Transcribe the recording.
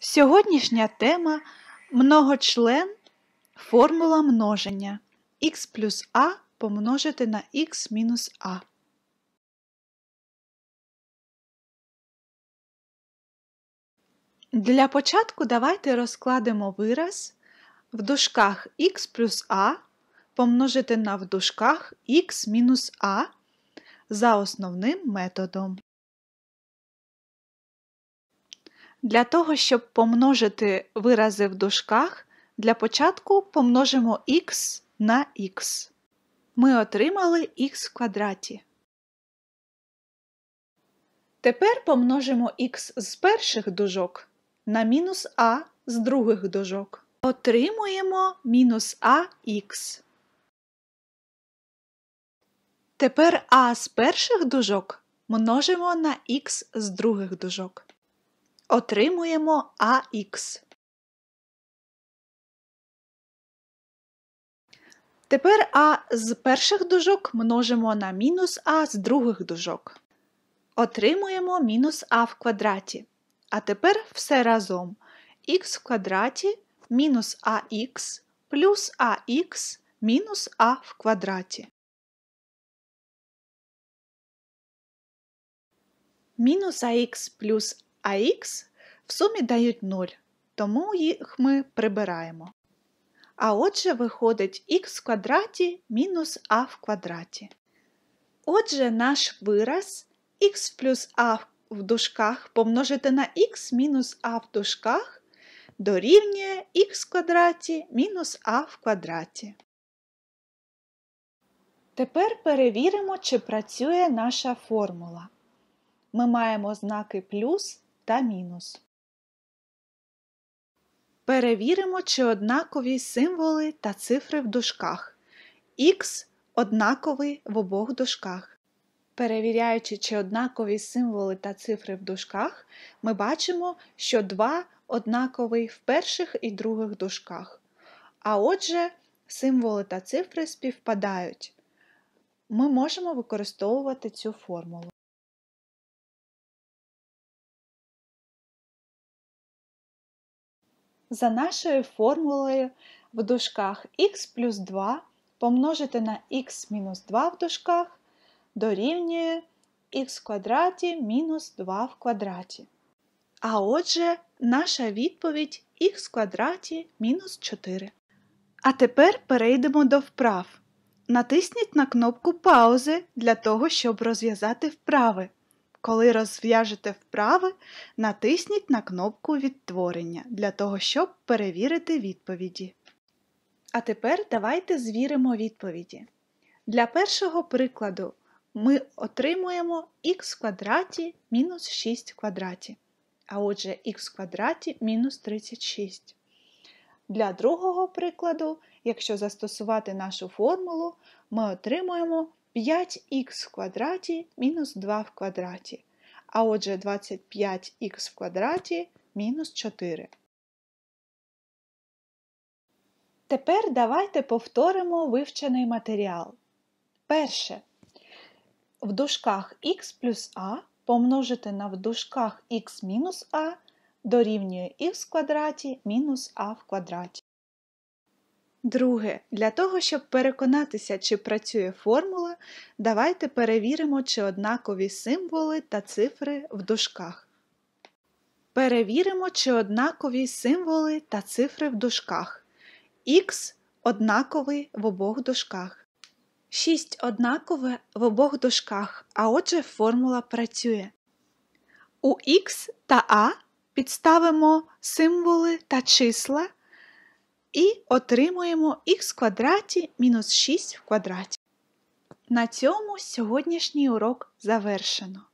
Сьогоднішня тема многочлен формула множення х плюс а помножити на x мінус а. Для початку давайте розкладемо вираз в дужках x плюс а помножити на в дужках х мінус а за основним методом. Для того, щоб помножити вирази в дужках, для початку помножимо х на х. Ми отримали х в квадраті. Тепер помножимо х з перших дужок на мінус а з других дужок. Отримуємо мінус а х. Тепер а з перших дужок множимо на х з других дужок. Отримуємо АХ. Тепер А з перших дужок множимо на мінус А з других дужок. Отримуємо мінус А в квадраті. А тепер все разом. Х в квадраті мінус ах плюс ах мінус А в квадраті. Мінус ах плюс а х в сумі дають 0, тому їх ми прибираємо. А отже, виходить х в квадраті мінус а в квадраті. Отже, наш вираз х плюс а в дужках помножити на х мінус а в дужках дорівнює х в квадраті мінус а в квадраті. Тепер перевіримо, чи працює наша формула. Ми маємо знаки плюс та мінус. Перевіримо, чи однакові символи та цифри в дужках. Х однаковий в обох дужках. Перевіряючи, чи однакові символи та цифри в дужках, ми бачимо, що 2 однаковий в перших і других дужках. А отже, символи та цифри співпадають. Ми можемо використовувати цю формулу. за нашою формулою в дужках х плюс 2 помножити на х мінус 2 в дужках дорівнює х квадраті мінус 2 в квадраті. А отже, наша відповідь х квадраті мінус 4. А тепер перейдемо до вправ. Натисніть на кнопку паузи для того, щоб розв'язати вправи. Коли розв'яжете вправи, натисніть на кнопку відтворення для того, щоб перевірити відповіді. А тепер давайте звіримо відповіді. Для першого прикладу ми отримуємо х в квадраті мінус 6 в квадраті, а отже х в квадраті мінус 36. Для другого прикладу, якщо застосувати нашу формулу, ми отримуємо 5х в квадраті мінус 2 в квадраті, а отже 25х в квадраті мінус 4. Тепер давайте повторимо вивчений матеріал. Перше. В дужках х плюс а помножити на в дужках х мінус а дорівнює х в квадраті мінус а в квадраті. Друге, для того, щоб переконатися, чи працює формула, давайте перевіримо, чи однакові символи та цифри в дужках. Перевіримо, чи однакові символи та цифри в дужках. Х однаковий в обох дужках. 6 однакове в обох дужках, а отже, формула працює. У Х та А підставимо символи та числа і отримуємо х в квадраті мінус 6 в квадраті. На цьому сьогоднішній урок завершено.